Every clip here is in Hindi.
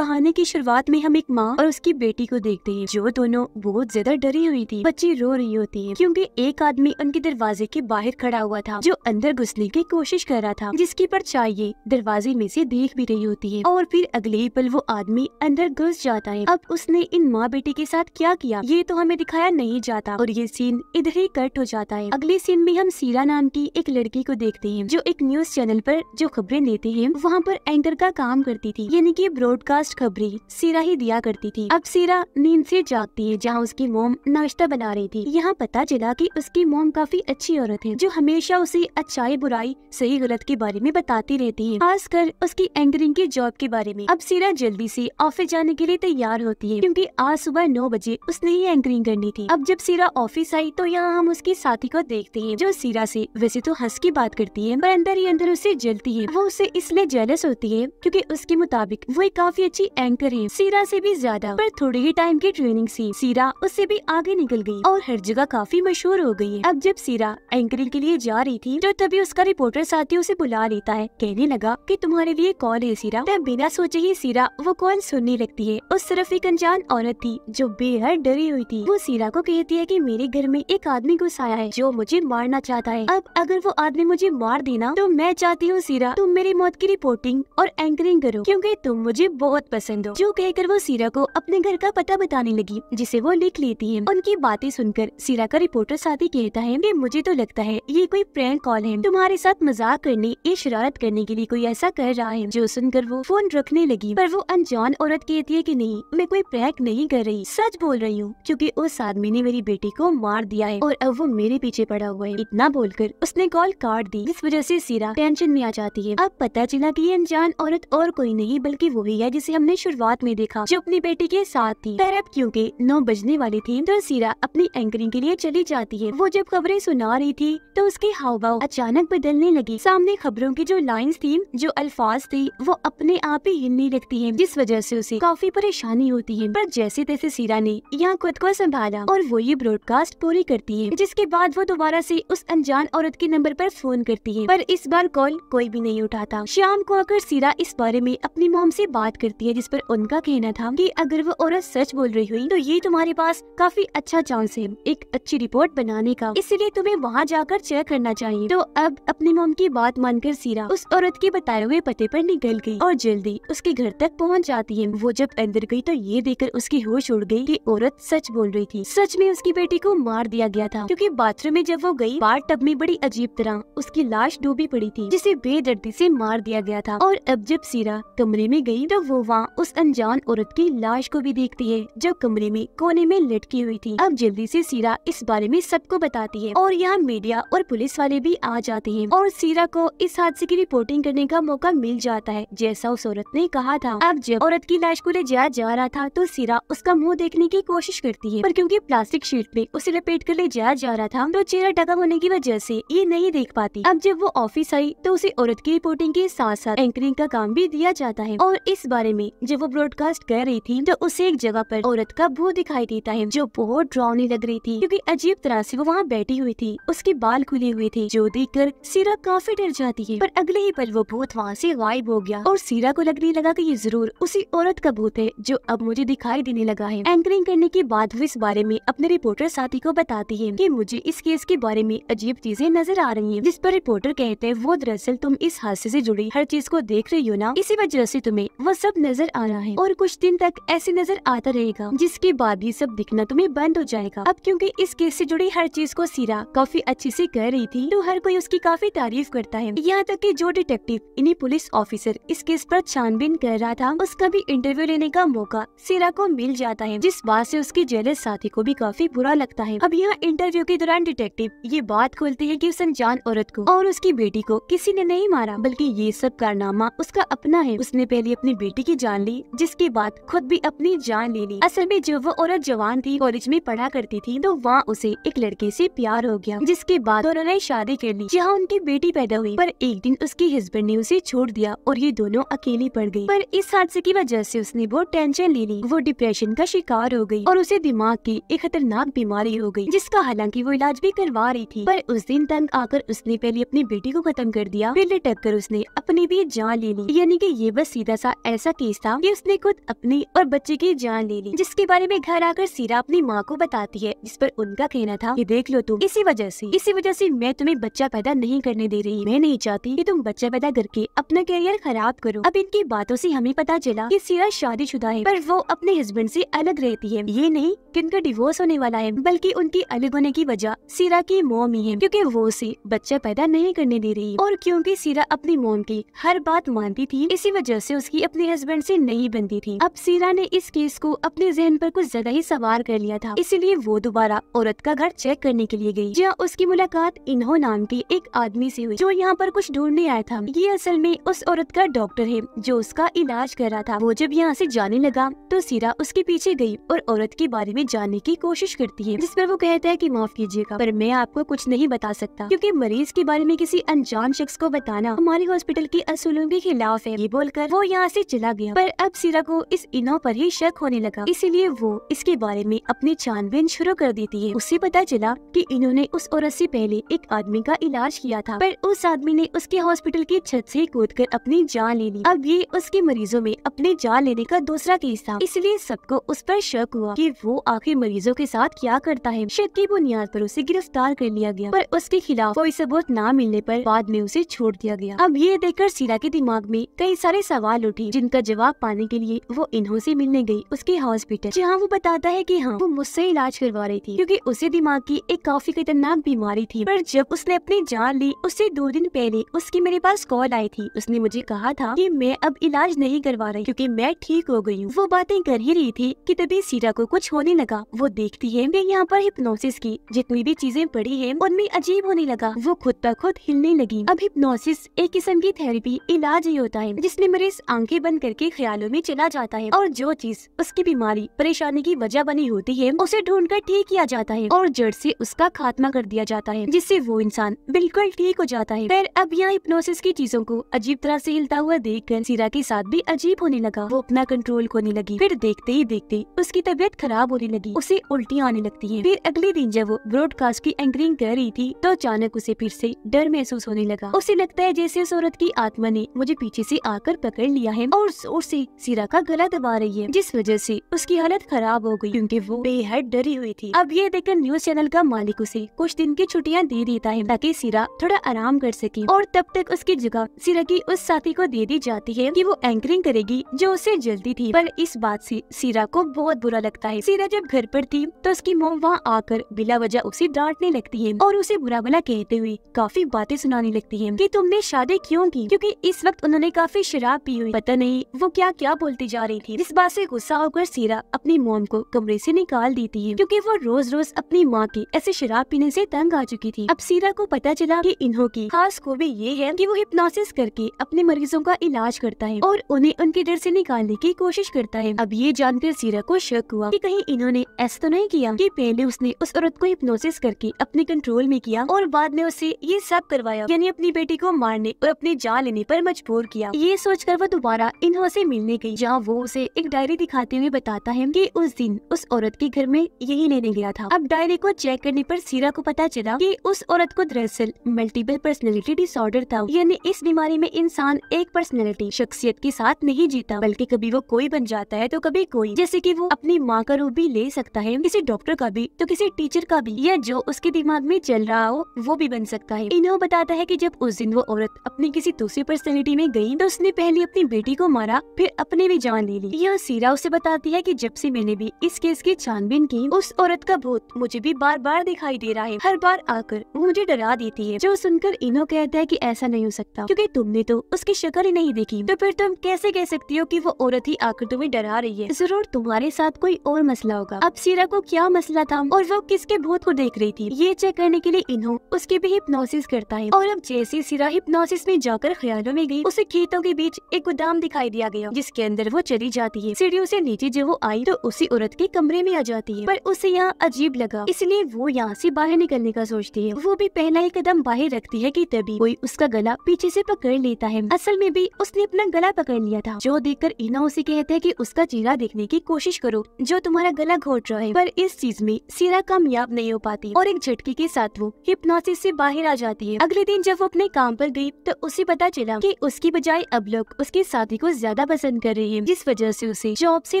कहानी की शुरुआत में हम एक माँ और उसकी बेटी को देखते हैं जो दोनों बहुत ज्यादा डरी हुई थी बच्ची रो रही होती है क्योंकि एक आदमी उनके दरवाजे के बाहर खड़ा हुआ था जो अंदर घुसने की कोशिश कर रहा था जिसकी चाहिए दरवाजे में से देख भी रही होती है और फिर अगले ही पल वो आदमी अंदर घुस जाता है अब उसने इन माँ बेटी के साथ क्या किया ये तो हमें दिखाया नहीं जाता और ये सीन इधर ही कट हो जाता है अगले सीन में हम सीरा नाम की एक लड़की को देखते हैं जो एक न्यूज चैनल पर जो खबरें देती है वहाँ पर एंकर का काम करती थी यानी कि ब्रॉडकास्ट खुशखबरी खबरी सीरा ही दिया करती थी अब सीरा नींद से जागती है जहाँ उसकी मोम नाश्ता बना रही थी यहाँ पता चला कि उसकी मोम काफी अच्छी औरत है जो हमेशा उसे अच्छाई बुराई सही गलत के बारे में बताती रहती है कर उसकी एंकरिंग की जॉब के बारे में अब सीरा जल्दी ऐसी ऑफिस जाने के लिए तैयार होती है क्यूँकी आज सुबह नौ बजे उसने ही एंकरिंग करनी थी अब जब सीरा ऑफिस आई तो यहाँ हम उसकी साथी को देखते है जो सीरा ऐसी वैसे तो हंस की बात करती है पर अंदर ही अंदर उसे जलती है वो उसे इसलिए जेलस होती है क्योंकि उसके मुताबिक वो एक काफी अच्छी अच्छी एंकर है सीरा से भी ज्यादा पर थोड़े ही टाइम की ट्रेनिंग से सीरा उससे भी आगे निकल गई और हर जगह काफी मशहूर हो गई है अब जब सीरा एंकरिंग के लिए जा रही थी तो तभी उसका रिपोर्टर साथी उसे बुला लेता है कहने लगा कि तुम्हारे लिए कॉल है सीरा तब बिना सोचे ही सीरा वो कॉल सुनने लगती है उस तरफ एक अनजान औरत थी जो बेहद डरी हुई थी वो सीरा को कहती है की मेरे घर में एक आदमी घुस आया है जो मुझे मारना चाहता है अब अगर वो आदमी मुझे मार देना तो मैं चाहती हूँ सीरा तुम मेरी मौत की रिपोर्टिंग और एंकरिंग करो क्यूँकी तुम मुझे बहुत बहुत पसंद हो जो कहकर वो सीरा को अपने घर का पता बताने लगी जिसे वो लिख लेती है उनकी बातें सुनकर सीरा का रिपोर्टर साथी कहता है कि मुझे तो लगता है ये कोई प्रैंक कॉल है तुम्हारे साथ मजाक करने या शरारत करने के लिए कोई ऐसा कर रहा है जो सुनकर वो फोन रखने लगी पर वो अनजान औरत कहती है की नहीं मैं कोई प्रैंक नहीं कर रही सच बोल रही हूँ क्यूँकी उस आदमी ने मेरी बेटी को मार दिया है और अब वो मेरे पीछे पड़ा हुआ है इतना बोलकर उसने कॉल काट दी इस वजह ऐसी सीरा टेंशन में आ जाती है अब पता चला की अनजान औरत और कोई नहीं बल्कि वही है जिसे जिसे हमने शुरुआत में देखा जो अपनी बेटी के साथ थी पर अब क्यूँकी नौ बजने वाली थी तो सीरा अपनी एंकरिंग के लिए चली जाती है वो जब खबरें सुना रही थी तो उसके हाव भाव अचानक बदलने लगी सामने खबरों की जो लाइन थी जो अल्फाज थी वो अपने आप ही हिलने लगती है जिस वजह से उसे काफी परेशानी होती है पर जैसे तैसे सीरा ने यहाँ खुद को संभाला और वो ये ब्रॉडकास्ट पूरी करती है जिसके बाद वो दोबारा से उस अनजान औरत के नंबर पर फोन करती है पर इस बार कॉल कोई भी नहीं उठाता शाम को आकर सीरा इस बारे में अपनी मोम से बात करती लगती है जिस पर उनका कहना था कि अगर वो औरत सच बोल रही हुई तो ये तुम्हारे पास काफी अच्छा चांस है एक अच्छी रिपोर्ट बनाने का इसलिए तुम्हें वहाँ जाकर चेक करना चाहिए तो अब अपनी मोम की बात मानकर सीरा उस औरत के बताए हुए पते पर निकल गयी और जल्दी उसके घर तक पहुँच जाती है वो जब अंदर गयी तो ये देखकर उसकी होश उड़ गयी की औरत सच बोल रही थी सच में उसकी बेटी को मार दिया गया था क्यूँकी बाथरूम में जब वो गयी बार टब में बड़ी अजीब तरह उसकी लाश डूबी पड़ी थी जिसे बेदर्दी से मार दिया गया था और अब जब सीरा कमरे में गई तो वो वहाँ उस अनजान औरत की लाश को भी देखती है जो कमरे में कोने में लटकी हुई थी अब जल्दी से सीरा इस बारे में सबको बताती है और यहाँ मीडिया और पुलिस वाले भी आ जाते हैं और सीरा को इस हादसे की रिपोर्टिंग करने का मौका मिल जाता है जैसा उस औरत ने कहा था अब जब औरत की लाश को ले जाया जा रहा था तो सीरा उसका मुँह देखने की कोशिश करती है पर क्योंकि प्लास्टिक शीट में उसे लपेट कर ले जाया जा रहा था तो चेहरा ढका होने की वजह से ये नहीं देख पाती अब जब वो ऑफिस आई तो उसे औरत की रिपोर्टिंग के साथ साथ एंकरिंग का काम भी दिया जाता है और इस बारे में में जब वो ब्रॉडकास्ट कर रही थी तो उसे एक जगह पर औरत का भू दिखाई देता है जो बहुत डरावनी लग रही थी क्योंकि अजीब तरह से वो वहाँ बैठी हुई थी उसके बाल खुले हुए थे जो देख कर सीरा काफी डर जाती है पर अगले ही पल वो भूत वहाँ से गायब हो गया और सीरा को लगने लगा की ये जरूर उसी औरत का भूत है जो अब मुझे दिखाई देने लगा है एंकरिंग करने के बाद वो इस बारे में अपने रिपोर्टर साथी को बताती है की मुझे इस केस के बारे में अजीब चीजें नजर आ रही है जिस पर रिपोर्टर कहते हैं वो दरअसल तुम इस हादसे ऐसी जुड़ी हर चीज को देख रही हो ना इसी वजह ऐसी तुम्हें वो सब नजर आ रहा है और कुछ दिन तक ऐसे नजर आता रहेगा जिसके बाद ये सब दिखना तुम्हें बंद हो जाएगा अब क्योंकि इस केस से जुड़ी हर चीज को सीरा काफी अच्छे से कर रही थी तो हर कोई उसकी काफी तारीफ करता है यहाँ तक कि जो डिटेक्टिव इन्हीं पुलिस ऑफिसर इस केस पर छानबीन कर रहा था उसका भी इंटरव्यू लेने का मौका सीरा को मिल जाता है जिस बात से उसके जेलस साथी को भी काफी बुरा लगता है अब यहाँ इंटरव्यू के दौरान डिटेक्टिव ये बात खोलते है की उस अनजान औरत को और उसकी बेटी को किसी ने नहीं मारा बल्कि ये सब कारनामा उसका अपना है उसने पहले अपनी बेटी की जान ली जिसके बाद खुद भी अपनी जान ले ली असल में जब वो औरत जवान थी कॉलेज में पढ़ा करती थी तो वहाँ उसे एक लड़के से प्यार हो गया जिसके बाद दोनों ने शादी कर ली जहाँ उनकी बेटी पैदा हुई पर एक दिन उसके हस्बैंड ने उसे छोड़ दिया और ये दोनों अकेली पड़ गयी पर इस हादसे की वजह से उसने बहुत टेंशन ले ली वो डिप्रेशन का शिकार हो गयी और उसे दिमाग की एक खतरनाक बीमारी हो गयी जिसका हालांकि वो इलाज भी करवा रही थी पर उस दिन तंग आकर उसने पहले अपनी बेटी को खत्म कर दिया फिर लटक कर उसने अपनी भी जान ले ली यानी की ये बस सीधा सा ऐसा केस तेज था कि उसने खुद अपनी और बच्चे की जान ले ली जिसके बारे में घर आकर सीरा अपनी माँ को बताती है जिस पर उनका कहना था कि देख लो तुम इसी वजह से इसी वजह से मैं तुम्हें बच्चा पैदा नहीं करने दे रही मैं नहीं चाहती कि तुम बच्चा पैदा करके अपना करियर खराब करो अब इनकी बातों से हमें पता चला कि सीरा शुदा है पर वो अपने हस्बैंड से अलग रहती है ये नहीं कि उनका डिवोर्स होने वाला है बल्कि उनकी अलग होने की वजह सीरा की मोम ही है क्योंकि वो उसे बच्चा पैदा नहीं करने दे रही और क्योंकि सीरा अपनी मोम की हर बात मानती थी इसी वजह से उसकी अपने हस्बैंड हस्बैंड से नहीं बनती थी अब सीरा ने इस केस को अपने जहन पर कुछ ज्यादा ही सवार कर लिया था इसीलिए वो दोबारा औरत का घर चेक करने के लिए गई जहाँ उसकी मुलाकात इन्हो नाम के एक आदमी से हुई जो यहाँ पर कुछ ढूंढने आया था ये असल में उस औरत का डॉक्टर है जो उसका इलाज कर रहा था वो जब यहाँ से जाने लगा तो सीरा उसके पीछे गयी और औरत के बारे में जानने की कोशिश करती है जिस पर वो कहता है की माफ कीजिएगा पर मैं आपको कुछ नहीं बता सकता क्यूँकी मरीज के बारे में किसी अनजान शख्स को बताना हमारे हॉस्पिटल के असूलों के खिलाफ है ये बोलकर वो यहाँ ऐसी चला गया पर अब सीरा को इस इनो पर ही शक होने लगा इसीलिए वो इसके बारे में अपनी छानबीन शुरू कर देती है उसे पता चला कि इन्होंने उस औरत ऐसी पहले एक आदमी का इलाज किया था पर उस आदमी ने उसके हॉस्पिटल की छत ऐसी कूद अपनी जान ले ली अब ये उसके मरीजों में अपनी जान लेने का दूसरा केस था इसलिए सबको उस पर शक हुआ की वो आखिर मरीजों के साथ क्या करता है शक की बुनियाद आरोप उसे गिरफ्तार कर लिया गया पर उसके खिलाफ कोई सबूत न मिलने आरोप बाद में उसे छोड़ दिया गया अब ये देखकर सीरा के दिमाग में कई सारे सवाल उठे जिनका जवाब पाने के लिए वो इन्हों से मिलने गई उसके हॉस्पिटल जहाँ वो बताता है कि हाँ वो मुझसे इलाज करवा रही थी क्योंकि उसे दिमाग की एक काफी खतरनाक बीमारी थी पर जब उसने अपनी जान ली उससे दो दिन पहले उसकी मेरे पास कॉल आई थी उसने मुझे कहा था की मैं अब इलाज नहीं करवा रही क्यूँकी मैं ठीक हो गयी हूँ वो बातें कर ही रही थी की तभी सीरा को कुछ होने लगा वो देखती है मैं यहाँ पर हिप्नोसिस की जितनी भी चीजें पड़ी है उनमें अजीब होने लगा वो खुद ब खुद हिलने लगी अब हिप्नोसिस एक किस्म की थेरेपी इलाज ही होता है जिसमें मरीज आंखें बंद करके के ख्यालों में चला जाता है और जो चीज उसकी बीमारी परेशानी की वजह बनी होती है उसे ढूंढ कर ठीक किया जाता है और जड़ से उसका खात्मा कर दिया जाता है जिससे वो इंसान बिल्कुल ठीक हो जाता है फिर अब यहाँ हिप्नोसिस की चीजों को अजीब तरह से हिलता हुआ देख कर सीरा के साथ भी अजीब होने लगा वो अपना कंट्रोल खोने लगी फिर देखते ही देखते उसकी तबीयत खराब होने लगी उसे उल्टी आने लगती है फिर अगले दिन जब वो ब्रॉडकास्ट की एंकरिंग कर रही थी तो अचानक उसे फिर से डर महसूस होने लगा उसे लगता है जैसे उस औरत की आत्मा ने मुझे पीछे से आकर पकड़ लिया है और जोर से सीरा का गला दबा रही है जिस वजह से उसकी हालत खराब हो गई क्योंकि वो बेहद डरी हुई थी अब ये देखकर न्यूज चैनल का मालिक उसे कुछ दिन की छुट्टियाँ दे देता है ताकि सीरा थोड़ा आराम कर सके और तब तक उसकी जगह सीरा की उस साथी को दे दी जाती है की वो एंकरिंग करेगी जो उसे जल्दी थी पर इस बात से सीरा को बहुत बुरा लगता है सीरा जब घर पर थी तो उसकी मोम वहाँ आकर बिला वजह उसे डांटने लगती है और उसे बुरा भला कहते हुए काफी बातें सुनाने लगती है की तुमने शादी क्यों की क्यूँकी इस वक्त उन्होंने काफी शराब पी हुई पता नहीं वो क्या क्या बोलती जा रही थी इस बात से गुस्सा होकर सीरा अपनी मोम को कमरे से निकाल देती है क्योंकि वो रोज रोज अपनी माँ की ऐसे शराब पीने से तंग आ चुकी थी अब सीरा को पता चला कि इन्हों की खास खूबी ये है कि वो हिप्नोसिस करके अपने मरीजों का इलाज करता है और उन्हें उनके डर से निकालने की कोशिश करता है अब ये जानकर सीरा को शक हुआ कि कहीं इन्होंने ऐसा तो नहीं किया कि पहले उसने उस औरत को हिप्नोसिस करके अपने कंट्रोल में किया और बाद में उसे ये सब करवाया यानी अपनी बेटी को मारने और अपनी जान लेने पर मजबूर किया ये सोचकर वो दोबारा इन्हों उसे मिलने गई जहाँ वो उसे एक डायरी दिखाते हुए बताता है कि उस दिन उस औरत के घर में यही लेने गया था अब डायरी को चेक करने पर सीरा को पता चला कि उस औरत को दरअसल मल्टीपल पर्सनैलिटी डिसऑर्डर था यानी इस बीमारी में इंसान एक पर्सनैलिटी शख्सियत के साथ नहीं जीता बल्कि कभी वो कोई बन जाता है तो कभी कोई जैसे की वो अपनी माँ का रूप भी ले सकता है किसी डॉक्टर का भी तो किसी टीचर का भी या जो उसके दिमाग में चल रहा हो वो भी बन सकता है इन्हों बताता है की जब उस दिन वो औरत अपनी किसी दूसरी पर्सनैलिटी में गयी तो उसने पहले अपनी बेटी को मारा लिया फिर अपने भी जान ले ली यह सीरा उसे बताती है कि जब से मैंने भी इस केस की छानबीन की उस औरत का भूत मुझे भी बार बार दिखाई दे रहा है हर बार आकर वो मुझे डरा देती है जो सुनकर इनो कहता है की ऐसा नहीं हो सकता क्यूँकी तुमने तो उसकी शक्ल ही नहीं देखी तो फिर तुम कैसे कह सकती हो की वो औरत ही आकर तुम्हें डरा रही है जरूर तुम्हारे साथ कोई और मसला होगा अब सीरा को क्या मसला था और वो किसके भूत को देख रही थी ये चेक करने के लिए इन्हों उसके भी हिप्नोसिस करता है और अब जैसे सीरा हिप्नोसिस में जाकर ख्यालों में गई उसे खेतों के बीच एक गोदाम दिखाई दिया गया जिसके अंदर वो चली जाती है सीढ़ियों से नीचे जब वो आई तो उसी औरत के कमरे में आ जाती है पर उसे यहाँ अजीब लगा इसलिए वो यहाँ से बाहर निकलने का सोचती है वो भी पहला ही कदम बाहर रखती है कि तभी कोई उसका गला पीछे से पकड़ लेता है असल में भी उसने अपना गला पकड़ लिया था जो कर इना उसे कहते है की उसका चेहरा देखने की कोशिश करो जो तुम्हारा गला घोट रहा है पर इस चीज में सीरा कामयाब नहीं हो पाती और एक झटके के साथ वो हिप्नोसिस से बाहर आ जाती है अगले दिन जब वो अपने काम पर गई तो उसे पता चला कि उसकी बजाय अब लोग उसकी शादी को ज्यादा ज्यादा पसंद कर रही है जिस वजह से उसे जॉब से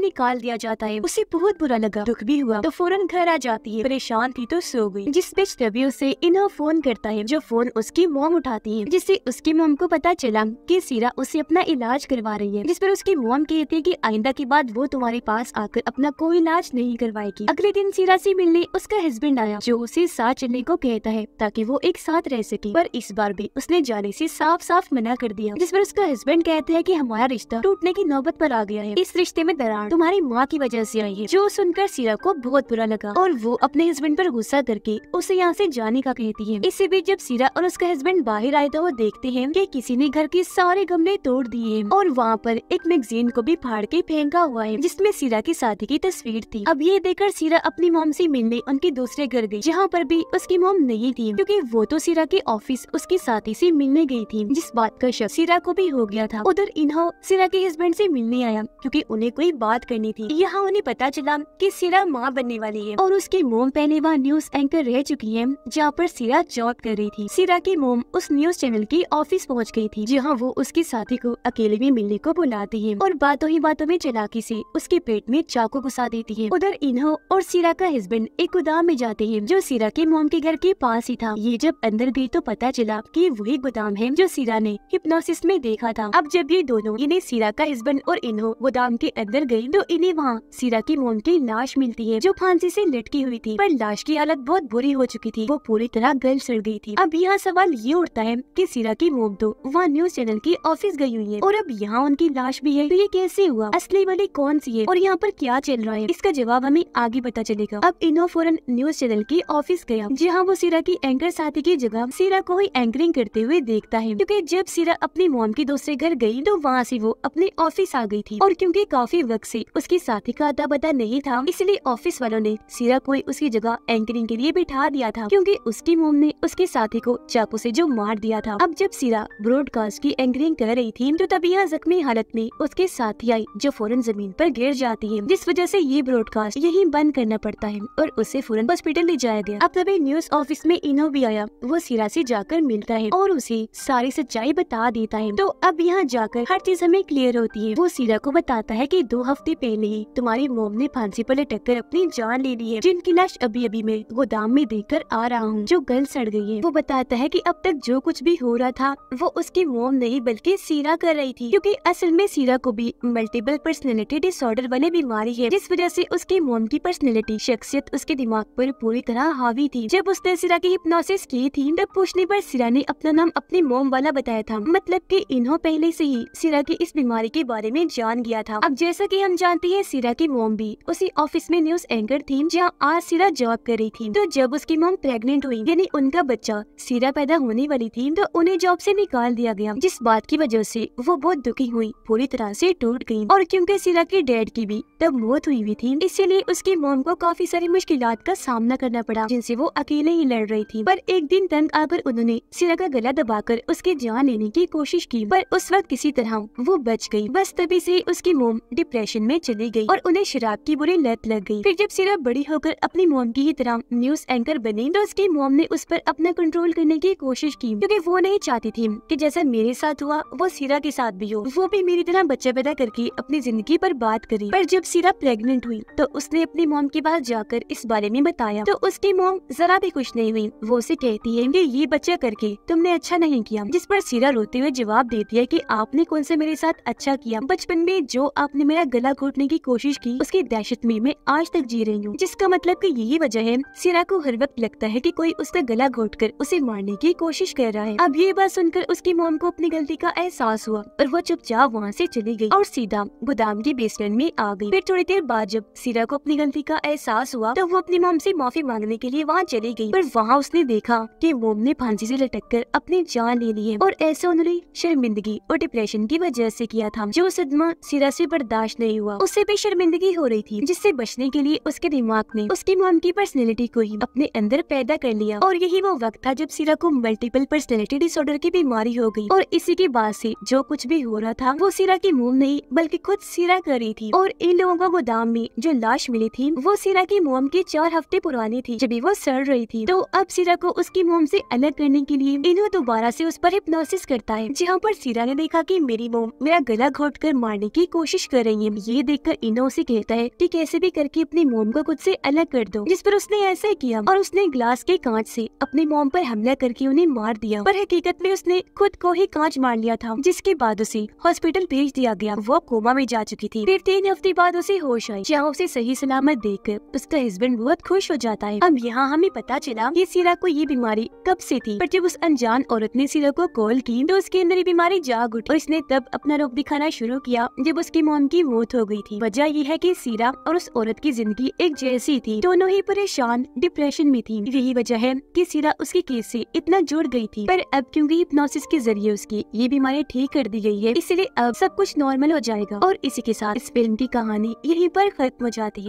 निकाल दिया जाता है उसे बहुत बुरा लगा दुख भी हुआ तो फौरन घर आ जाती है परेशान थी तो सो गई जिस बीच तभी उसे इन्हों फोन करता है जो फोन उसकी मोम उठाती है जिससे उसकी मोम को पता चला कि सीरा उसे अपना इलाज करवा रही है जिस पर उसकी मोम कहती है की आइंदा के बाद वो तुम्हारे पास आकर अपना कोई इलाज नहीं करवाएगी अगले दिन सीरा से मिलने उसका हस्बैंड आया जो उसे साथ चलने को कहता है ताकि वो एक साथ रह सके पर इस बार भी उसने जाने से साफ साफ मना कर दिया जिस पर उसका हस्बैंड कहते हैं कि हमारा रिश्ता रिश्ता टूटने की नौबत पर आ गया है इस रिश्ते में दरार तुम्हारी माँ की वजह से आई है जो सुनकर सीरा को बहुत बुरा लगा और वो अपने हस्बैंड पर गुस्सा करके उसे यहाँ से जाने का कहती है इसी बीच जब सीरा और उसका हस्बैंड बाहर आए तो वो देखते हैं कि किसी ने घर के सारे गमले तोड़ दिए और वहाँ पर एक मैगजीन को भी फाड़ के फेंका हुआ है जिसमे सीरा की शादी की तस्वीर थी अब ये देखकर सीरा अपनी मोम से मिलने उनके दूसरे घर गई जहाँ पर भी उसकी मोम नहीं थी क्योंकि वो तो सीरा के ऑफिस उसकी साथी से मिलने गई थी जिस बात का शक सीरा को भी हो गया था उधर इन्हों के हस्बैंड से मिलने आया क्योंकि उन्हें कोई बात करनी थी यहाँ उन्हें पता चला कि सिरा माँ बनने वाली है और उसकी मोम पहले वहाँ न्यूज एंकर रह चुकी है जहाँ पर सिरा जॉब कर रही थी सिरा की मोम उस न्यूज चैनल की ऑफिस पहुँच गयी थी जहाँ वो उसके साथी को अकेले में मिलने को बुलाती है और बातों ही बातों में चलाकी ऐसी उसके पेट में चाकू घुसा देती है उधर इन्हो और सिरा का हस्बैंड एक गोदाम में जाते हैं जो सिरा के मोम के घर के पास ही था ये जब अंदर गयी तो पता चला की वही गोदाम है जो सिरा ने हिप्नोसिस में देखा था अब जब ये दोनों इन्हें सीरा का हस्बैंड और इन्हो गोदाम के अंदर गयी तो इन्हें वहाँ सीरा की मोम की लाश मिलती है जो फांसी से लटकी हुई थी पर लाश की हालत बहुत बुरी हो चुकी थी वो पूरी तरह गल सड़ गई थी अब यहाँ सवाल ये उठता है कि सीरा की मोम तो वहाँ न्यूज चैनल की ऑफिस गई हुई है और अब यहाँ उनकी लाश भी है तो ये कैसे हुआ असली वाली कौन सी है और यहाँ पर क्या चल रहा है इसका जवाब हमें आगे पता चलेगा अब इन्हो फौरन न्यूज चैनल की ऑफिस गया जहाँ वो सीरा की एंकर साथी की जगह सीरा को ही एंकरिंग करते हुए देखता है क्यूँकी जब सीरा अपनी मोम के दूसरे घर गयी तो वहाँ ऐसी वो अपने ऑफिस आ गई थी और क्योंकि काफी वक्त से उसके साथी का अता पता नहीं था इसलिए ऑफिस वालों ने सीरा को उसकी जगह एंकरिंग के लिए बिठा दिया था क्योंकि उसकी मोम ने उसके साथी को चाकू से जो मार दिया था अब जब सीरा ब्रॉडकास्ट की एंकरिंग कर रही थी तो तभी यहाँ जख्मी हालत में उसके साथी आई जो फौरन जमीन पर गिर जाती है जिस वजह से ये ब्रॉडकास्ट यही बंद करना पड़ता है और उसे फौरन हॉस्पिटल ले जाया गया अब तभी न्यूज ऑफिस में इनो भी आया वो सीरा से जाकर मिलता है और उसे सारी सच्चाई बता देता है तो अब यहाँ जाकर हर चीज हमें क्लियर होती है वो सीरा को बताता है की दो हफ्ते पहले ही तुम्हारी मोम ने फांसी पर लटक कर अपनी जान ले ली है जिनकी लाश अभी अभी मैं गोदाम में देख कर आ रहा हूँ जो गल सड़ गई है वो बताता है की अब तक जो कुछ भी हो रहा था वो उसकी मोम नहीं बल्कि सीरा कर रही थी क्योंकि असल में सीरा को भी मल्टीपल पर्सनैलिटी डिसऑर्डर वाली बीमारी है जिस वजह से उसकी मोम की पर्सनैलिटी शख्सियत उसके दिमाग पर पूरी तरह हावी थी जब उसने सीरा की हिप्नोसिस की थी तब पूछने पर सीरा ने अपना नाम अपने मोम वाला बताया था मतलब कि इन्हों पहले से ही सीरा की इस बीमारी बीमारी के बारे में जान गया था अब जैसा की हम जानते हैं सिरा की मोम भी उसी ऑफिस में न्यूज एंकर थी जहाँ आज सिरा जॉब कर रही थी तो जब उसकी मोम प्रेगनेंट हुई यानी उनका बच्चा सिरा पैदा होने वाली थी तो उन्हें जॉब ऐसी निकाल दिया गया जिस बात की वजह ऐसी वो बहुत दुखी हुई पूरी तरह ऐसी टूट गयी और क्यूँकी सिरा के डैड की भी तब मौत हुई हुई थी इसीलिए उसकी मोम को काफी सारी मुश्किल का सामना करना पड़ा जिनसे वो अकेले ही लड़ रही थी पर एक दिन तंग आकर उन्होंने सिरा का गला दबाकर उसकी जान लेने की कोशिश की पर उस वक्त किसी तरह वो बच बच गई बस तभी से उसकी मोम डिप्रेशन में चली गई और उन्हें शराब की बुरी लत लग गई फिर जब सिरा बड़ी होकर अपनी मोम की ही तरह न्यूज एंकर बनी तो उसकी मोम ने उस पर अपना कंट्रोल करने की कोशिश की क्योंकि वो नहीं चाहती थी कि जैसा मेरे साथ हुआ वो सिरा के साथ भी हो वो भी मेरी तरह बच्चा पैदा करके अपनी जिंदगी पर बात करी पर जब सिरा प्रेगनेंट हुई तो उसने अपनी मोम के पास जाकर इस बारे में बताया तो उसकी मोम जरा भी खुश नहीं हुई वो उसे कहती है की ये बच्चा करके तुमने अच्छा नहीं किया जिस पर सिरा रोते हुए जवाब देती है की आपने कौन से मेरे साथ बहुत अच्छा किया बचपन में जो आपने मेरा गला घोटने की कोशिश की उसकी दहशत में मैं आज तक जी रही हूँ जिसका मतलब की यही वजह है सिरा को हर वक्त लगता है की कोई उसका गला घोट कर उसे मारने की कोशिश कर रहा है अब ये बात सुनकर उसकी मोम को अपनी गलती का एहसास हुआ और वो चुपचाप वहाँ ऐसी चली गयी और सीधा गोदाम के बेसमेंट में आ गई फिर थोड़ी देर बाद जब सीरा को अपनी गलती का एहसास हुआ तो वो अपनी मोम ऐसी माफी मांगने के लिए वहाँ चली गयी पर वहाँ उसने देखा की मोम ने फांसी ऐसी लटक कर अपनी जान ले ली है और ऐसा उन्होंने शर्मिंदगी और डिप्रेशन की वजह से किया था जो सदमा सिरा ऐसी बर्दाश्त नहीं हुआ उससे भी शर्मिंदगी हो रही थी जिससे बचने के लिए उसके दिमाग ने उसकी मोम की पर्सनैलिटी को ही अपने अंदर पैदा कर लिया और यही वो वक्त था जब सिरा को मल्टीपल पर्सनैलिटी डिसऑर्डर की बीमारी हो गई और इसी के बाद ऐसी जो कुछ भी हो रहा था वो सिरा की मोम नहीं बल्कि खुद सिरा कर रही थी और इन लोगों को गोदाम में जो लाश मिली थी वो सिरा की मोम की चार हफ्ते पुरानी थी जब वो सड़ रही थी तो अब सिरा को उसकी मोम से अलग करने के लिए इन्हों दोबारा से उस पर हिप्नोसिस करता है जहाँ पर सिरा ने देखा कि मेरी मोम मेरा मेरा गला कर मारने की कोशिश कर रही है ये देखकर इनो उसे कहता है कि कैसे भी करके अपनी मोम को खुद से अलग कर दो जिस पर उसने ऐसा किया और उसने ग्लास के कांच से अपने मोम पर हमला करके उन्हें मार दिया पर हकीकत में उसने खुद को ही कांच मार लिया था जिसके बाद उसे हॉस्पिटल भेज दिया गया वो कोमा में जा चुकी थी फिर तीन हफ्ते बाद उसे होश आई जहाँ उसे सही सलामत देख उसका हस्बैंड बहुत खुश हो जाता है अब यहाँ हमें पता चला की सीरा को ये बीमारी कब से थी पर जब उस अनजान औरत ने सीरा को कॉल की तो उसके अंदर ये बीमारी जाग उठी और इसने तब अपना लोग दिखाना शुरू किया जब उसकी मोम की मौत हो गई थी वजह यह है कि सीरा और उस औरत की जिंदगी एक जैसी थी दोनों ही परेशान डिप्रेशन में थी यही वजह है कि सीरा उसके केस से इतना जुड़ गई थी पर अब क्योंकि हिप्नोसिस के जरिए उसकी ये बीमारी ठीक कर दी गई है इसलिए अब सब कुछ नॉर्मल हो जाएगा और इसी के साथ इस फिल्म की कहानी यही पर खत्म हो जाती है